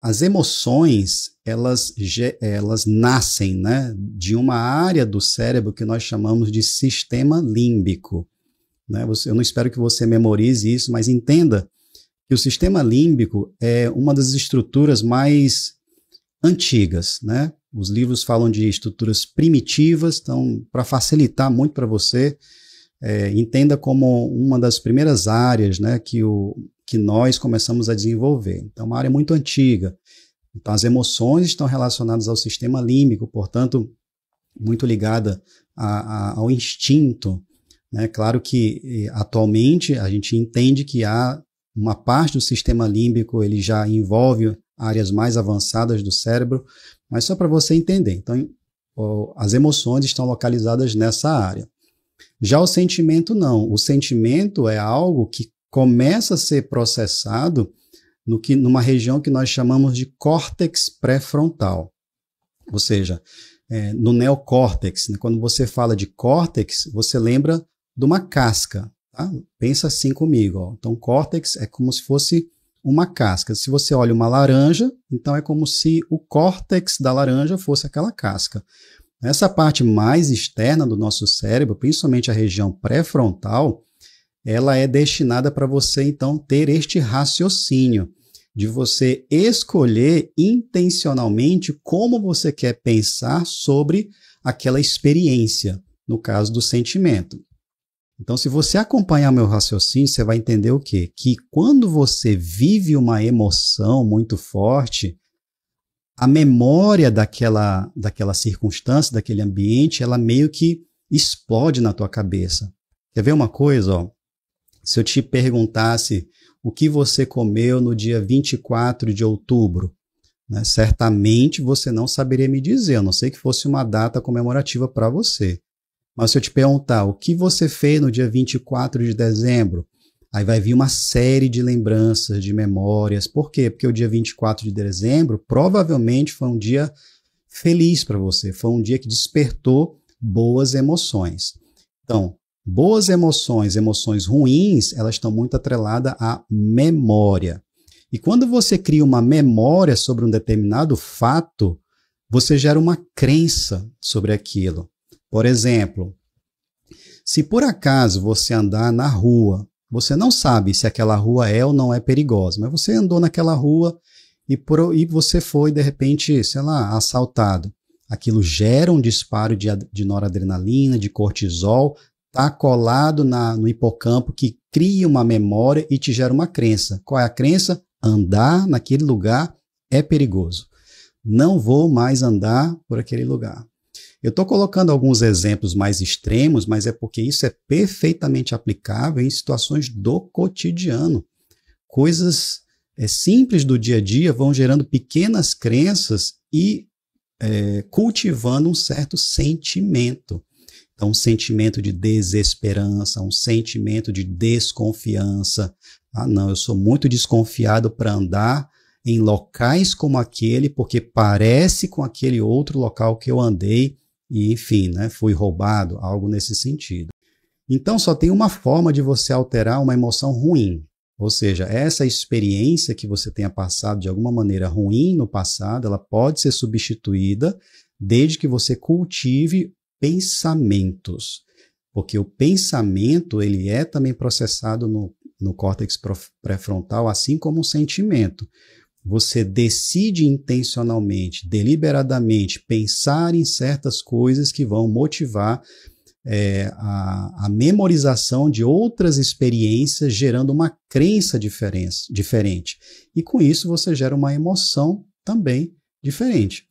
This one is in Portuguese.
as emoções elas, elas nascem né, de uma área do cérebro que nós chamamos de sistema límbico. Né? Eu não espero que você memorize isso, mas entenda que o sistema límbico é uma das estruturas mais antigas. Né? Os livros falam de estruturas primitivas, então, para facilitar muito para você, é, entenda como uma das primeiras áreas né, que o, que nós começamos a desenvolver. Então, é uma área muito antiga. Então, as emoções estão relacionadas ao sistema límbico, portanto, muito ligada a, a, ao instinto. Né? Claro que eh, atualmente a gente entende que há uma parte do sistema límbico, ele já envolve áreas mais avançadas do cérebro, mas só para você entender. Então, as emoções estão localizadas nessa área. Já o sentimento não. O sentimento é algo que começa a ser processado no que, numa região que nós chamamos de córtex pré-frontal. Ou seja, é, no neocórtex, né? quando você fala de córtex, você lembra de uma casca. Tá? Pensa assim comigo. Ó. Então, córtex é como se fosse uma casca. Se você olha uma laranja, então é como se o córtex da laranja fosse aquela casca. Essa parte mais externa do nosso cérebro, principalmente a região pré-frontal, ela é destinada para você então ter este raciocínio de você escolher intencionalmente como você quer pensar sobre aquela experiência, no caso do sentimento. Então, se você acompanhar meu raciocínio, você vai entender o quê? Que quando você vive uma emoção muito forte, a memória daquela, daquela circunstância, daquele ambiente, ela meio que explode na tua cabeça. Quer ver uma coisa? Ó? Se eu te perguntasse o que você comeu no dia 24 de outubro, né, certamente você não saberia me dizer, a não sei que fosse uma data comemorativa para você. Mas se eu te perguntar o que você fez no dia 24 de dezembro, aí vai vir uma série de lembranças, de memórias. Por quê? Porque o dia 24 de dezembro provavelmente foi um dia feliz para você, foi um dia que despertou boas emoções. Então, Boas emoções, emoções ruins, elas estão muito atreladas à memória. E quando você cria uma memória sobre um determinado fato, você gera uma crença sobre aquilo. Por exemplo, se por acaso você andar na rua, você não sabe se aquela rua é ou não é perigosa, mas você andou naquela rua e, por, e você foi, de repente, sei lá, assaltado. Aquilo gera um disparo de, de noradrenalina, de cortisol está colado na, no hipocampo que cria uma memória e te gera uma crença. Qual é a crença? Andar naquele lugar é perigoso. Não vou mais andar por aquele lugar. Eu estou colocando alguns exemplos mais extremos, mas é porque isso é perfeitamente aplicável em situações do cotidiano. Coisas é, simples do dia a dia vão gerando pequenas crenças e é, cultivando um certo sentimento. Então, um sentimento de desesperança, um sentimento de desconfiança. Ah, não, eu sou muito desconfiado para andar em locais como aquele, porque parece com aquele outro local que eu andei e, enfim, né, fui roubado, algo nesse sentido. Então, só tem uma forma de você alterar uma emoção ruim. Ou seja, essa experiência que você tenha passado de alguma maneira ruim no passado, ela pode ser substituída desde que você cultive pensamentos, porque o pensamento ele é também processado no, no córtex pré-frontal, assim como o sentimento. Você decide intencionalmente, deliberadamente, pensar em certas coisas que vão motivar é, a, a, memorização de outras experiências, gerando uma crença diferente. E com isso você gera uma emoção também diferente.